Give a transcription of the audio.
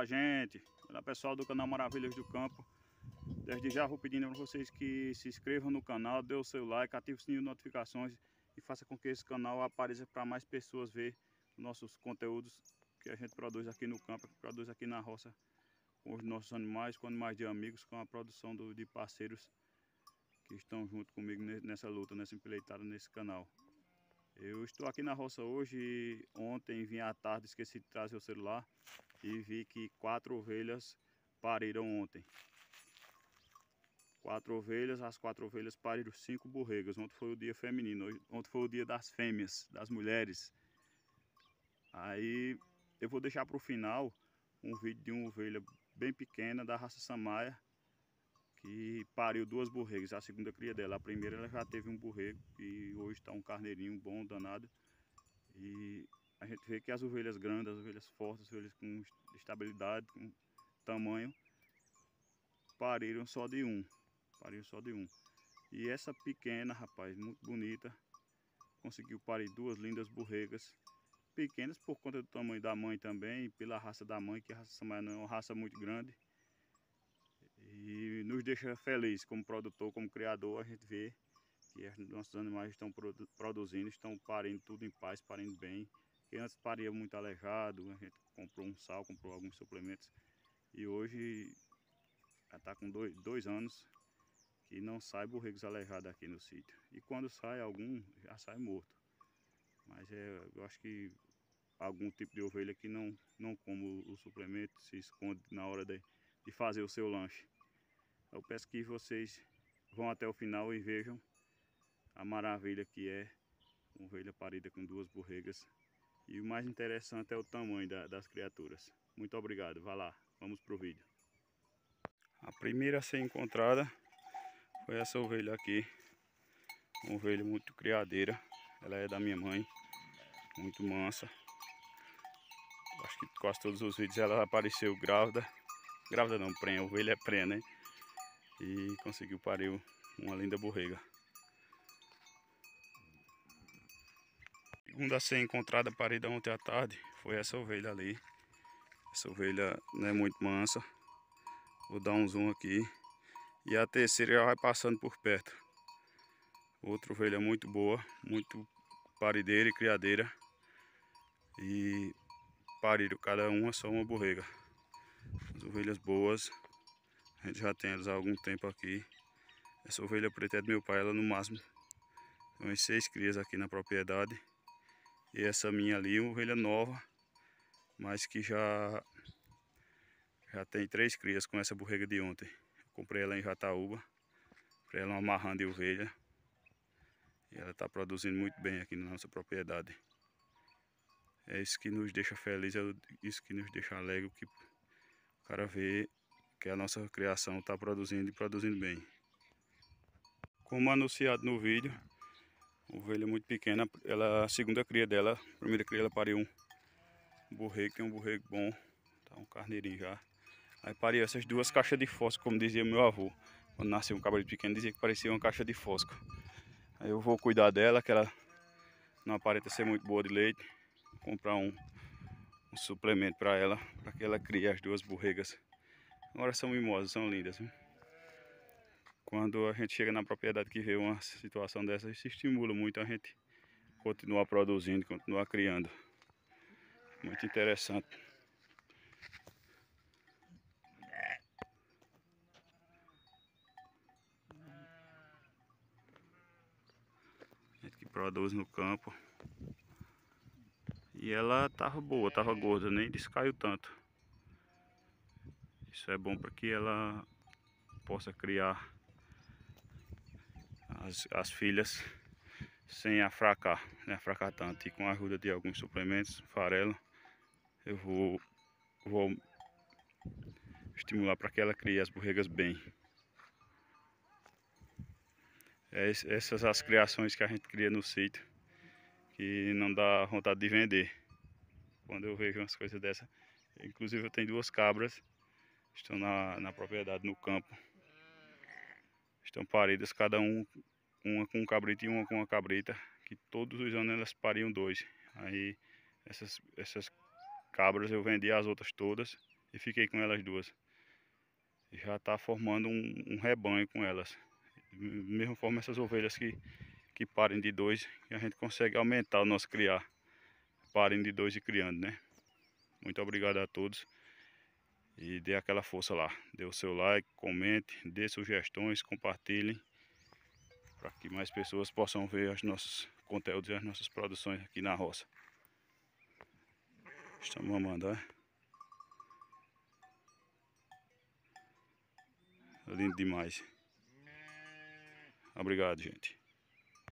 a gente, Olá pessoal do canal Maravilhas do Campo. Desde já vou pedindo para vocês que se inscrevam no canal, dê o seu like, ative o sininho de notificações e faça com que esse canal apareça para mais pessoas ver nossos conteúdos que a gente produz aqui no campo, que produz aqui na roça com os nossos animais, com animais de amigos, com a produção do, de parceiros que estão junto comigo nessa luta, nessa empeleitada, nesse canal. Eu estou aqui na roça hoje, ontem vim à tarde, esqueci de trazer o celular, e vi que quatro ovelhas pariram ontem. Quatro ovelhas, as quatro ovelhas pariram cinco borregas. Ontem foi o dia feminino, ontem foi o dia das fêmeas, das mulheres. Aí eu vou deixar para o final um vídeo de uma ovelha bem pequena da raça Samaia que pariu duas borregas, a segunda cria dela. A primeira ela já teve um borrego e hoje está um carneirinho bom, danado. E a gente vê que as ovelhas grandes, as ovelhas fortes, as ovelhas com estabilidade, com tamanho, pariram só de um. Pariram só de um. E essa pequena, rapaz, muito bonita, conseguiu parir duas lindas borregas. Pequenas por conta do tamanho da mãe também, pela raça da mãe, que a raça samaiana não é uma raça muito grande. E nos deixa feliz como produtor, como criador, a gente vê que nossos animais estão produzindo, estão parindo tudo em paz, parindo bem, que antes paria muito aleijado, a gente comprou um sal, comprou alguns suplementos e hoje já está com dois, dois anos que não sai borregos aleijados aqui no sítio. E quando sai algum, já sai morto. Mas é, eu acho que algum tipo de ovelha que não, não come o, suplemento, se esconde na hora de, de fazer o seu lanche. Eu peço que vocês vão até o final e vejam a maravilha que é uma ovelha parida com duas borregas e o mais interessante é o tamanho da, das criaturas. Muito obrigado, vá lá, vamos pro vídeo. A primeira a ser encontrada foi essa ovelha aqui. Uma ovelha muito criadeira. Ela é da minha mãe. Muito mansa. Acho que quase todos os vídeos ela apareceu grávida. Grávida não, prenha. Ovelha é prenha, né? E conseguiu parir uma linda borrega. segunda a ser encontrada parida ontem à tarde foi essa ovelha ali. Essa ovelha não é muito mansa. Vou dar um zoom aqui. E a terceira já vai passando por perto. Outra ovelha muito boa, muito parideira e criadeira. E pariram cada uma só uma borrega. As ovelhas boas. A gente já tem elas há algum tempo aqui. Essa ovelha preta é do meu pai, ela no máximo. São seis crias aqui na propriedade. E essa minha ali, uma ovelha nova, mas que já já tem três crias com essa borrega de ontem. comprei ela em Jataúba, comprei ela uma marrã de ovelha. E ela está produzindo muito bem aqui na nossa propriedade. É isso que nos deixa feliz, é isso que nos deixa alegre, que o cara vê que a nossa criação está produzindo e produzindo bem. Como anunciado no vídeo, Ovelha é muito pequena, ela, a segunda cria dela, a primeira cria ela pariu um borrego, que é um borrego bom, tá um carneirinho já. Aí pariu essas duas caixas de fósforo, como dizia meu avô, quando nasceu um cabrito pequeno, dizia que parecia uma caixa de fósforo. Aí eu vou cuidar dela, que ela não aparenta ser muito boa de leite, vou comprar um, um suplemento para ela, para que ela crie as duas borregas. Agora são mimosas, são lindas, viu? quando a gente chega na propriedade que vê uma situação dessa, isso estimula muito a gente continuar produzindo, continuar criando. Muito interessante. A gente que produz no campo. E ela tava boa, tava gorda, nem descaiu tanto. Isso é bom para que ela possa criar as, as filhas sem afracar, né? Afracar tanto. E com a ajuda de alguns suplementos, farelo, eu vou, vou estimular para que ela crie as borregas bem. É, essas as criações que a gente cria no sítio, que não dá vontade de vender. Quando eu vejo umas coisas dessa, inclusive eu tenho duas cabras, estão na, na propriedade, no campo. Estão paridas cada um, uma com um cabrito e uma com uma cabrita, que todos os anos elas pariam dois. Aí essas, essas cabras eu vendi as outras todas e fiquei com elas duas. E já está formando um, um, rebanho com elas. Mesma forma essas ovelhas que, que parem de dois, que a gente consegue aumentar o nosso criar. Parem de dois e criando, né? Muito obrigado a todos e dê aquela força lá. Dê o seu like, comente, dê sugestões, compartilhem para que mais pessoas possam ver os nossos conteúdos e as nossas produções aqui na roça. Estamos a mandar. Lindo demais. Obrigado, gente.